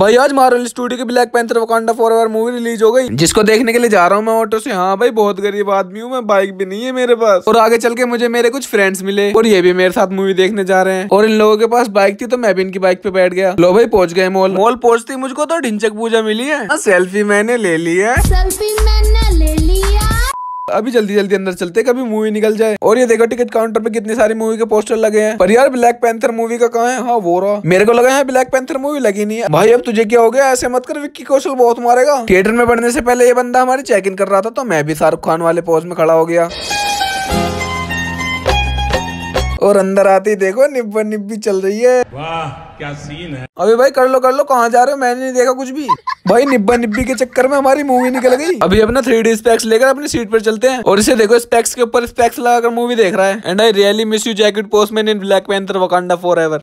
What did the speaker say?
भाई आज Marvel Studios की Black Panther Wakanda forever movie release हो गई जिसको देखने के लिए जा रहा हूँ मैं ऑटो से हाँ भाई बहुत गरीब आदमी हूँ मैं बाइक भी नहीं है मेरे पास और आगे चल के मुझे मेरे कुछ फ्रेंड्स मिले और ये भी मेरे साथ मूवी देखने जा रहे हैं और इन लोगों के पास बाइक थी तो मैं भी इनकी बाइक पे बैठ गया लो भाई पहुंच गए मॉल मॉल पहुंचती मुझको तो ढिंचक पूजा मिली है सेल्फी हाँ, मैंने ले ली है सेल्फी मैंने अभी जल्दी जल्दी अंदर चलते कभी मूवी निकल जाए और ये देखो टिकट काउंटर पे कितनी सारी मूवी के पोस्टर लगे हैं पर यार ब्लैक पैंथर मूवी का कहा है हाँ वो रहा मेरे को लगा है ब्लैक पैंथर मूवी लगी नहीं है भाई अब तुझे क्या हो गया ऐसे मत कर विक्की कौशल बहुत मारेगा थिएटर में बढ़ने से पहले ये बंदा हमारे चेक इन कर रहा था तो मैं भी शाहरुख खान वाले पोज में खड़ा हो गया और अंदर आते ही देखो निब्बर निब्बी चल रही है वाह क्या सीन है अभी भाई कर लो कर लो कहाँ जा रहे हो मैंने नहीं देखा कुछ भी भाई निब्बा निब्बी के चक्कर में हमारी मूवी निकल गई अभी अपना थ्री डी स्पेक्स लेकर अपनी सीट पर चलते हैं और इसे देखो स्पेक्स के ऊपर स्पेक्स लगाकर मूवी देख रहा है and I really miss you jacket man in Black Panther Wakanda for ever